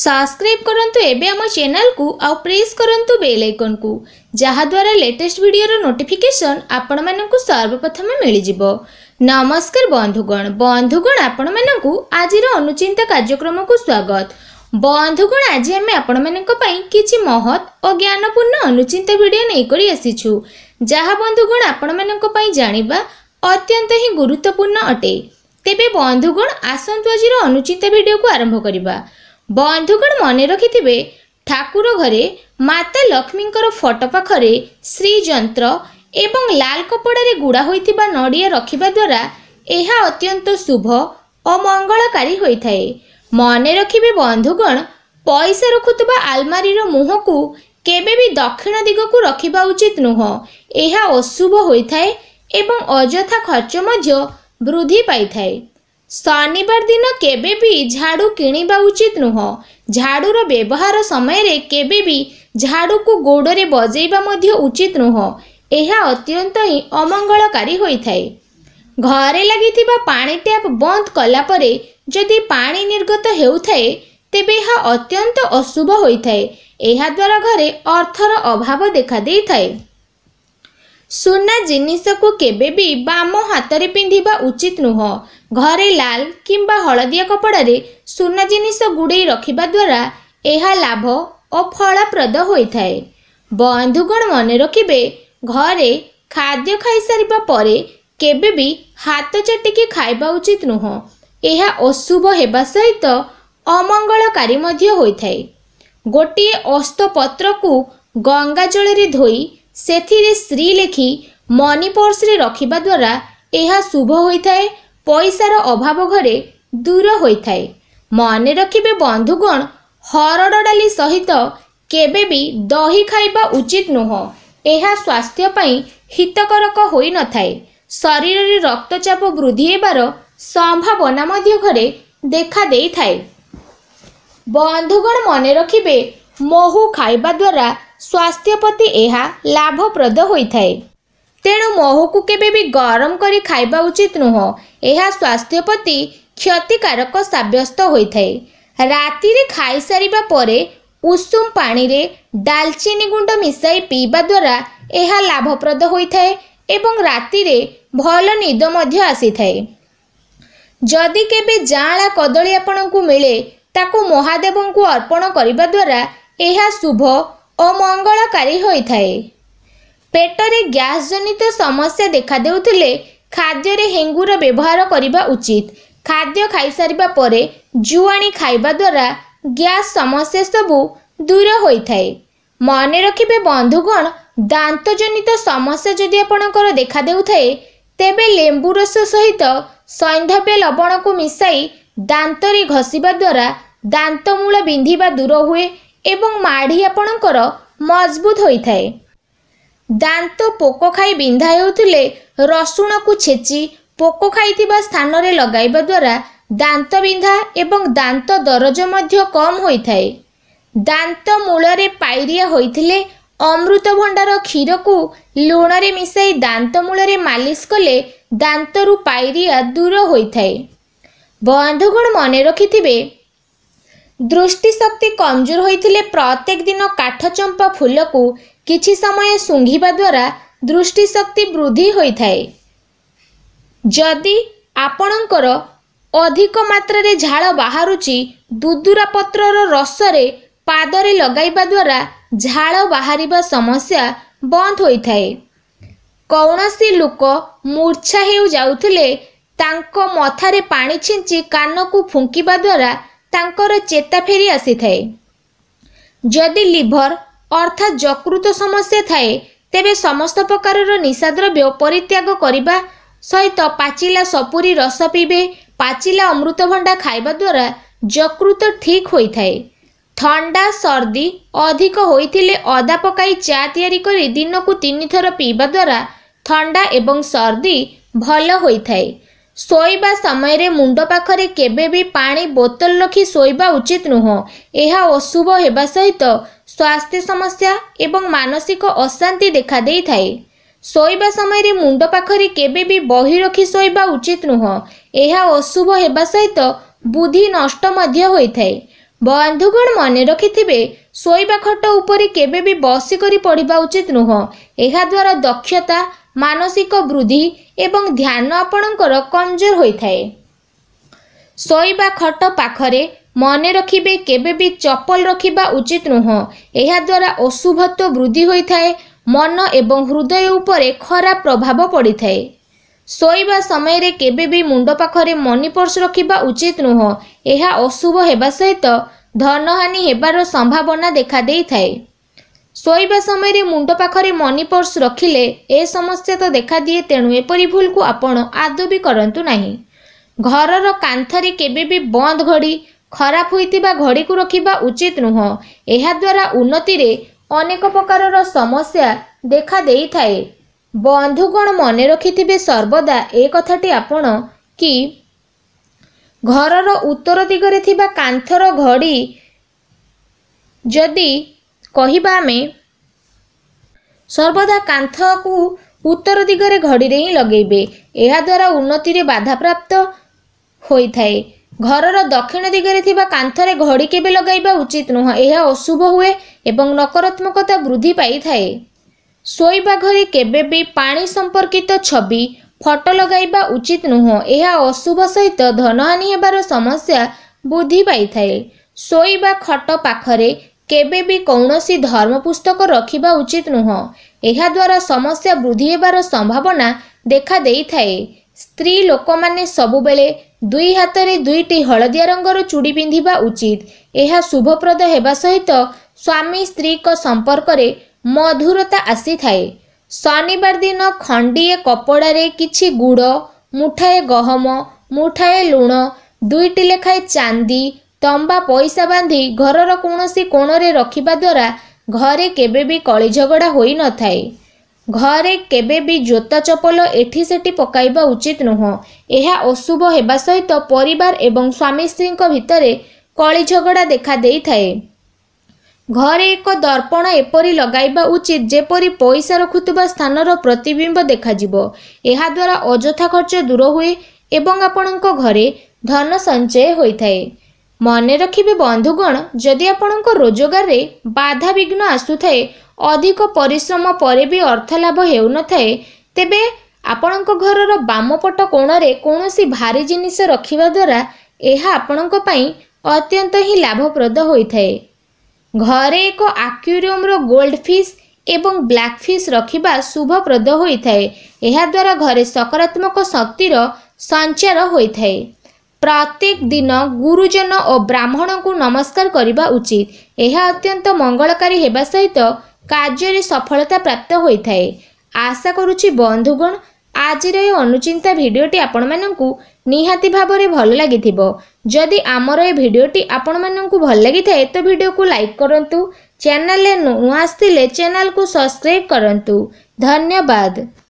subscribe କରନ୍ତୁ ଏବେ ଆମ ଚ୍ୟାନେଲକୁ ଆଉ ପ୍ରେସ୍ କରନ୍ତୁ ବେଲ୍ ଆଇକନ୍କୁ ଯାହାଦ୍ୱାରା ଲେଟେଷ୍ଟ ଭିଡ଼ିଓର ନୋଟିଫିକେସନ୍ ଆପଣମାନଙ୍କୁ ସର୍ବପ୍ରଥମେ ମିଳିଯିବ ନମସ୍କାର ବନ୍ଧୁଗଣ ବନ୍ଧୁଗଣ ଆପଣମାନଙ୍କୁ ଆଜିର ଅନୁଚିନ୍ତା କାର୍ଯ୍ୟକ୍ରମକୁ ସ୍ୱାଗତ ବନ୍ଧୁଗଣ ଆଜି ଆମେ ଆପଣମାନଙ୍କ ପାଇଁ କିଛି ମହତ୍ ଓ ଜ୍ଞାନପୂର୍ଣ୍ଣ ଅନୁଚିନ୍ତା ଭିଡ଼ିଓ ନେଇକରି ଆସିଛୁ ଯାହା ବନ୍ଧୁଗଣ ଆପଣମାନଙ୍କ ପାଇଁ ଜାଣିବା ଅତ୍ୟନ୍ତ ହିଁ ଗୁରୁତ୍ୱପୂର୍ଣ୍ଣ ଅଟେ ତେବେ ବନ୍ଧୁଗଣ ଆସନ୍ତୁ ଆଜିର ଅନୁଚିନ୍ତା ଭିଡ଼ିଓକୁ ଆରମ୍ଭ କରିବା ବନ୍ଧୁଗଣ ମନେ ରଖିଥିବେ ଠାକୁର ଘରେ ମାତା ଲକ୍ଷ୍ମୀଙ୍କର ଫଟୋ ପାଖରେ ଶ୍ରୀଯନ୍ତ୍ର ଏବଂ ଲାଲ କପଡ଼ାରେ ଗୁଡ଼ା ହୋଇଥିବା ନଡ଼ିଆ ରଖିବା ଦ୍ୱାରା ଏହା ଅତ୍ୟନ୍ତ ଶୁଭ ଓ ମଙ୍ଗଳକାରୀ ହୋଇଥାଏ ମନେ ରଖିବେ ବନ୍ଧୁଗଣ ପଇସା ରଖୁଥିବା ଆଲମାରିର ମୁହଁକୁ କେବେ ବି ଦକ୍ଷିଣ ଦିଗକୁ ରଖିବା ଉଚିତ ନୁହଁ ଏହା ଅଶୁଭ ହୋଇଥାଏ ଏବଂ ଅଯଥା ଖର୍ଚ୍ଚ ମଧ୍ୟ ବୃଦ୍ଧି ପାଇଥାଏ ଶନିବାର ଦିନ କେବେ ବି ଝାଡ଼ୁ କିଣିବା ଉଚିତ ନୁହଁ ଝାଡ଼ୁର ବ୍ୟବହାର ସମୟରେ କେବେ ବି ଝାଡ଼ୁକୁ ଗୋଡ଼ରେ ବଜେଇବା ମଧ୍ୟ ଉଚିତ ନୁହଁ ଏହା ଅତ୍ୟନ୍ତ ହିଁ ଅମଙ୍ଗଳକାରୀ ହୋଇଥାଏ ଘରେ ଲାଗିଥିବା ପାଣି ଟ୍ୟାପ୍ ବନ୍ଦ କଲାପରେ ଯଦି ପାଣି ନିର୍ଗତ ହେଉଥାଏ ତେବେ ଏହା ଅତ୍ୟନ୍ତ ଅଶୁଭ ହୋଇଥାଏ ଏହାଦ୍ୱାରା ଘରେ ଅର୍ଥର ଅଭାବ ଦେଖାଦେଇଥାଏ ସୁନା ଜିନିଷକୁ କେବେ ବି ବାମ ହାତରେ ପିନ୍ଧିବା ଉଚିତ ନୁହଁ ଘରେ ଲାଲ କିମ୍ବା ହଳଦିଆ କପଡ଼ାରେ ସୁନା ଜିନିଷ ଗୁଡ଼େଇ ରଖିବା ଦ୍ୱାରା ଏହା ଲାଭ ଓ ଫଳପ୍ରଦ ହୋଇଥାଏ ବନ୍ଧୁଗଣ ମନେ ରଖିବେ ଘରେ ଖାଦ୍ୟ ଖାଇସାରିବା ପରେ କେବେ ବି ହାତ ଚାଟିକି ଖାଇବା ଉଚିତ ନୁହଁ ଏହା ଅଶୁଭ ହେବା ସହିତ ଅମଙ୍ଗଳକାରୀ ମଧ୍ୟ ହୋଇଥାଏ ଗୋଟିଏ ଅସ୍ତପତ୍ରକୁ ଗଙ୍ଗା ଜଳରେ ଧୋଇ ସେଥିରେ ସ୍ତ୍ରୀ ଲେଖି ମନି ପର୍ସରେ ରଖିବା ଦ୍ୱାରା ଏହା ଶୁଭ ହୋଇଥାଏ ପଇସାର ଅଭାବ ଘରେ ଦୂର ହୋଇଥାଏ ମନେ ରଖିବେ ବନ୍ଧୁଗଣ ହରଡ଼ ଡାଲି ସହିତ କେବେ ବି ଦହି ଖାଇବା ଉଚିତ ନୁହଁ ଏହା ସ୍ୱାସ୍ଥ୍ୟ ପାଇଁ ହିତକରକ ହୋଇନଥାଏ ଶରୀରରେ ରକ୍ତଚାପ ବୃଦ୍ଧି ହେବାର ସମ୍ଭାବନା ମଧ୍ୟ ଘରେ ଦେଖାଦେଇଥାଏ ବନ୍ଧୁଗଣ ମନେ ରଖିବେ ମହୁ ଖାଇବା ଦ୍ୱାରା ସ୍ୱାସ୍ଥ୍ୟ ପ୍ରତି ଏହା ଲାଭପ୍ରଦ ହୋଇଥାଏ ତେଣୁ ମହୁକୁ କେବେ ବି ଗରମ କରି ଖାଇବା ଉଚିତ ନୁହଁ ଏହା ସ୍ୱାସ୍ଥ୍ୟ ପ୍ରତି କ୍ଷତିକାରକ ସାବ୍ୟସ୍ତ ହୋଇଥାଏ ରାତିରେ ଖାଇସାରିବା ପରେ ଉଷୁମ ପାଣିରେ ଡାଲଚିନି ଗୁଣ୍ଡ ମିଶାଇ ପିଇବା ଦ୍ୱାରା ଏହା ଲାଭପ୍ରଦ ହୋଇଥାଏ ଏବଂ ରାତିରେ ଭଲ ନିଦ ମଧ୍ୟ ଆସିଥାଏ ଯଦି କେବେ ଯାଆଁଳା କଦଳୀ ଆପଣଙ୍କୁ ମିଳେ ତାକୁ ମହାଦେବଙ୍କୁ ଅର୍ପଣ କରିବା ଦ୍ୱାରା ଏହା ଶୁଭ ଅମଙ୍ଗଳକାରୀ ହୋଇଥାଏ ପେଟରେ ଗ୍ୟାସ୍ ଜନିତ ସମସ୍ୟା ଦେଖାଦେଉଥିଲେ ଖାଦ୍ୟରେ ହେଙ୍ଗୁର ବ୍ୟବହାର କରିବା ଉଚିତ ଖାଦ୍ୟ ଖାଇସାରିବା ପରେ ଜୁଆଣି ଖାଇବା ଦ୍ୱାରା ଗ୍ୟାସ୍ ସମସ୍ୟା ସବୁ ଦୂର ହୋଇଥାଏ ମନେ ରଖିବେ ବନ୍ଧୁଗଣ ଦାନ୍ତ ଜନିତ ସମସ୍ୟା ଯଦି ଆପଣଙ୍କର ଦେଖାଦେଉଥାଏ ତେବେ ଲେମ୍ବୁ ରସ ସହିତ ସୈନ୍ଧବ୍ୟ ଲବଣକୁ ମିଶାଇ ଦାନ୍ତରେ ଘଷିବା ଦ୍ୱାରା ଦାନ୍ତମୂଳ ବିନ୍ଧିବା ଦୂର ହୁଏ ଏବଂ ମାଢ଼ି ଆପଣଙ୍କର ମଜବୁତ ହୋଇଥାଏ ଦାନ୍ତ ପୋକ ଖାଇ ବିନ୍ଧା ହେଉଥିଲେ ରସୁଣକୁ ଛେଚି ପୋକ ଖାଇଥିବା ସ୍ଥାନରେ ଲଗାଇବା ଦ୍ୱାରା ଦାନ୍ତ ବିନ୍ଧା ଏବଂ ଦାନ୍ତ ଦରଜ ମଧ୍ୟ କମ୍ ହୋଇଥାଏ ଦାନ୍ତ ମୂଳରେ ପାଇରିଆ ହୋଇଥିଲେ ଅମୃତଭଣ୍ଡାର କ୍ଷୀରକୁ ଲୁଣରେ ମିଶାଇ ଦାନ୍ତ ମୂଳରେ ମାଲିସ କଲେ ଦାନ୍ତରୁ ପାଇରିଆ ଦୂର ହୋଇଥାଏ ବନ୍ଧୁଗଣ ମନେ ରଖିଥିବେ ଦୃଷ୍ଟିଶକ୍ତି କମଜୋର ହୋଇଥିଲେ ପ୍ରତ୍ୟେକ ଦିନ କାଠଚମ୍ପା ଫୁଲକୁ କିଛି ସମୟ ଶୁଙ୍ଘିବା ଦ୍ୱାରା ଦୃଷ୍ଟିଶକ୍ତି ବୃଦ୍ଧି ହୋଇଥାଏ ଯଦି ଆପଣଙ୍କର ଅଧିକ ମାତ୍ରାରେ ଝାଳ ବାହାରୁଛି ଦୁଦୁରା ପତ୍ରର ରସରେ ପାଦରେ ଲଗାଇବା ଦ୍ୱାରା ଝାଳ ବାହାରିବା ସମସ୍ୟା ବନ୍ଦ ହୋଇଥାଏ କୌଣସି ଲୋକ ମୂର୍ଚ୍ଛା ହେଉ ଯାଉଥିଲେ ତାଙ୍କ ମଥାରେ ପାଣି ଛିଞ୍ଚି କାନକୁ ଫୁଙ୍କିବା ଦ୍ୱାରା ତାଙ୍କର ଚେତା ଫେରି ଆସିଥାଏ ଯଦି ଲିଭର ଅର୍ଥାତ୍ ଯକୃତ ସମସ୍ୟା ଥାଏ ତେବେ ସମସ୍ତ ପ୍ରକାରର ନିଶାଦ୍ରବ୍ୟ ପରିତ୍ୟାଗ କରିବା ସହିତ ପାଚିଲା ସପୁରୀ ରସ ପିଇବେ ପାଚିଲା ଅମୃତଭଣ୍ଡା ଖାଇବା ଦ୍ୱାରା ଯକୃତ ଠିକ୍ ହୋଇଥାଏ ଥଣ୍ଡା ସର୍ଦ୍ଦି ଅଧିକ ହୋଇଥିଲେ ଅଦା ପକାଇ ଚା ତିଆରି କରି ଦିନକୁ ତିନିଥର ପିଇବା ଦ୍ୱାରା ଥଣ୍ଡା ଏବଂ ସର୍ଦ୍ଦି ଭଲ ହୋଇଥାଏ ଶୋଇବା ସମୟରେ ମୁଣ୍ଡ ପାଖରେ କେବେ ବି ପାଣି ବୋତଲ ରଖି ଶୋଇବା ଉଚିତ ନୁହଁ ଏହା ଅଶୁଭ ହେବା ସହିତ ସ୍ୱାସ୍ଥ୍ୟ ସମସ୍ୟା ଏବଂ ମାନସିକ ଅଶାନ୍ତି ଦେଖାଦେଇଥାଏ ଶୋଇବା ସମୟରେ ମୁଣ୍ଡ ପାଖରେ କେବେ ବି ବହି ରଖି ଶୋଇବା ଉଚିତ ନୁହଁ ଏହା ଅଶୁଭ ହେବା ସହିତ ବୁଦ୍ଧି ନଷ୍ଟ ମଧ୍ୟ ହୋଇଥାଏ ବନ୍ଧୁଗଣ ମନେ ରଖିଥିବେ ଶୋଇବା ଖଟ ଉପରେ କେବେ ବି ବସି କରି ପଢ଼ିବା ଉଚିତ ନୁହଁ ଏହାଦ୍ୱାରା ଦକ୍ଷତା ମାନସିକ ବୃଦ୍ଧି ଏବଂ ଧ୍ୟାନ ଆପଣଙ୍କର କମଜୋର ହୋଇଥାଏ ଶୋଇବା ଖଟ ପାଖରେ ମନେ ରଖିବେ କେବେ ବି ଚପଲ ରଖିବା ଉଚିତ ନୁହଁ ଏହାଦ୍ୱାରା ଅଶୁଭତ୍ୱ ବୃଦ୍ଧି ହୋଇଥାଏ ମନ ଏବଂ ହୃଦୟ ଉପରେ ଖରାପ ପ୍ରଭାବ ପଡ଼ିଥାଏ ଶୋଇବା ସମୟରେ କେବେ ବି ମୁଣ୍ଡ ପାଖରେ ମନି ପର୍ସ ରଖିବା ଉଚିତ ନୁହଁ ଏହା ଅଶୁଭ ହେବା ସହିତ ଧନହାନି ହେବାର ସମ୍ଭାବନା ଦେଖାଦେଇଥାଏ ଶୋଇବା ସମୟରେ ମୁଣ୍ଡ ପାଖରେ ମନି ପର୍ସ ରଖିଲେ ଏ ସମସ୍ୟା ତ ଦେଖାଦିଏ ତେଣୁ ଏପରି ଭୁଲକୁ ଆପଣ ଆଦୌ ବି କରନ୍ତୁ ନାହିଁ ଘରର କାନ୍ଥରେ କେବେ ବି ବନ୍ଦ ଘଡ଼ି ଖରାପ ହୋଇଥିବା ଘଡ଼ିକୁ ରଖିବା ଉଚିତ ନୁହଁ ଏହାଦ୍ୱାରା ଉନ୍ନତିରେ ଅନେକ ପ୍ରକାରର ସମସ୍ୟା ଦେଖାଦେଇଥାଏ ବନ୍ଧୁଗଣ ମନେ ରଖିଥିବେ ସର୍ବଦା ଏ କଥାଟି ଆପଣ କି ଘରର ଉତ୍ତର ଦିଗରେ ଥିବା କାନ୍ଥର ଘଡ଼ି ଯଦି କହିବା ଆମେ ସର୍ବଦା କାନ୍ଥକୁ ଉତ୍ତର ଦିଗରେ ଘଡ଼ିରେ ହିଁ ଲଗେଇବେ ଏହାଦ୍ୱାରା ଉନ୍ନତିରେ ବାଧାପ୍ରାପ୍ତ ହୋଇଥାଏ ଘରର ଦକ୍ଷିଣ ଦିଗରେ ଥିବା କାନ୍ଥରେ ଘଡ଼ି କେବେ ଲଗାଇବା ଉଚିତ ନୁହଁ ଏହା ଅଶୁଭ ହୁଏ ଏବଂ ନକାରାତ୍ମକତା ବୃଦ୍ଧି ପାଇଥାଏ ଶୋଇବା ଘରେ କେବେ ବି ପାଣି ସମ୍ପର୍କିତ ଛବି ଫଟୋ ଲଗାଇବା ଉଚିତ ନୁହଁ ଏହା ଅଶୁଭ ସହିତ ଧନହାନି ହେବାର ସମସ୍ୟା ବୃଦ୍ଧି ପାଇଥାଏ ଶୋଇବା ଖଟ ପାଖରେ କେବେ ବି କୌଣସି ଧର୍ମ ପୁସ୍ତକ ରଖିବା ଉଚିତ ନୁହଁ ଏହାଦ୍ୱାରା ସମସ୍ୟା ବୃଦ୍ଧି ହେବାର ସମ୍ଭାବନା ଦେଖାଦେଇଥାଏ ସ୍ତ୍ରୀ ଲୋକମାନେ ସବୁବେଳେ ଦୁଇ ହାତରେ ଦୁଇଟି ହଳଦିଆ ରଙ୍ଗର ଚୁଡ଼ି ପିନ୍ଧିବା ଉଚିତ ଏହା ଶୁଭପ୍ରଦ ହେବା ସହିତ ସ୍ୱାମୀ ସ୍ତ୍ରୀଙ୍କ ସମ୍ପର୍କରେ ମଧୁରତା ଆସିଥାଏ ଶନିବାର ଦିନ ଖଣ୍ଡିଏ କପଡ଼ାରେ କିଛି ଗୁଡ଼ ମୁଠାଏ ଗହମ ମୁଠାଏ ଲୁଣ ଦୁଇଟି ଲେଖାଏଁ ଚାନ୍ଦି ତମ୍ବା ପଇସା ବାନ୍ଧି ଘରର କୌଣସି କୋଣରେ ରଖିବା ଦ୍ୱାରା ଘରେ କେବେ ବି କଳି ଝଗଡ଼ା ହୋଇନଥାଏ ଘରେ କେବେ ବି ଜୋତା ଚପଲ ଏଠି ସେଠି ପକାଇବା ଉଚିତ ନୁହଁ ଏହା ଅଶୁଭ ହେବା ସହିତ ପରିବାର ଏବଂ ସ୍ୱାମୀ ସ୍ତ୍ରୀଙ୍କ ଭିତରେ କଳି ଝଗଡ଼ା ଦେଖାଦେଇଥାଏ ଘରେ ଏକ ଦର୍ପଣ ଏପରି ଲଗାଇବା ଉଚିତ ଯେପରି ପଇସା ରଖୁଥିବା ସ୍ଥାନର ପ୍ରତିବିମ୍ବ ଦେଖାଯିବ ଏହାଦ୍ୱାରା ଅଯଥା ଖର୍ଚ୍ଚ ଦୂର ହୁଏ ଏବଂ ଆପଣଙ୍କ ଘରେ ଧନ ସଞ୍ଚୟ ହୋଇଥାଏ ମନେ ରଖିବେ ବନ୍ଧୁଗଣ ଯଦି ଆପଣଙ୍କ ରୋଜଗାରରେ ବାଧାବିଘ୍ନ ଆସୁଥାଏ ଅଧିକ ପରିଶ୍ରମ ପରେ ବି ଅର୍ଥ ଲାଭ ହେଉନଥାଏ ତେବେ ଆପଣଙ୍କ ଘରର ବାମପଟ କୋଣରେ କୌଣସି ଭାରି ଜିନିଷ ରଖିବା ଦ୍ୱାରା ଏହା ଆପଣଙ୍କ ପାଇଁ ଅତ୍ୟନ୍ତ ହିଁ ଲାଭପ୍ରଦ ହୋଇଥାଏ ଘରେ ଏକ ଆକ୍ୟୁରିୟମର ଗୋଲ୍ଡ ଫିସ୍ ଏବଂ ବ୍ଲାକ୍ ଫିସ୍ ରଖିବା ଶୁଭପ୍ରଦ ହୋଇଥାଏ ଏହାଦ୍ୱାରା ଘରେ ସକାରାତ୍ମକ ଶକ୍ତିର ସଞ୍ଚାର ହୋଇଥାଏ ପ୍ରତ୍ୟେକ ଦିନ ଗୁରୁଜନ ଓ ବ୍ରାହ୍ମଣଙ୍କୁ ନମସ୍କାର କରିବା ଉଚିତ ଏହା ଅତ୍ୟନ୍ତ ମଙ୍ଗଳକାରୀ ହେବା ସହିତ କାର୍ଯ୍ୟରେ ସଫଳତା ପ୍ରାପ୍ତ ହୋଇଥାଏ ଆଶା କରୁଛି ବନ୍ଧୁଗଣ ଆଜିର ଏ ଅନୁଚିନ୍ତା ଭିଡ଼ିଓଟି ଆପଣମାନଙ୍କୁ ନିହାତି ଭାବରେ ଭଲ ଲାଗିଥିବ ଯଦି ଆମର ଏ ଭିଡ଼ିଓଟି ଆପଣମାନଙ୍କୁ ଭଲ ଲାଗିଥାଏ ତ ଭିଡ଼ିଓକୁ ଲାଇକ୍ କରନ୍ତୁ ଚ୍ୟାନେଲରେ ନୂଆ ଆସିଥିଲେ ଚ୍ୟାନେଲକୁ ସବସ୍କ୍ରାଇବ୍ କରନ୍ତୁ ଧନ୍ୟବାଦ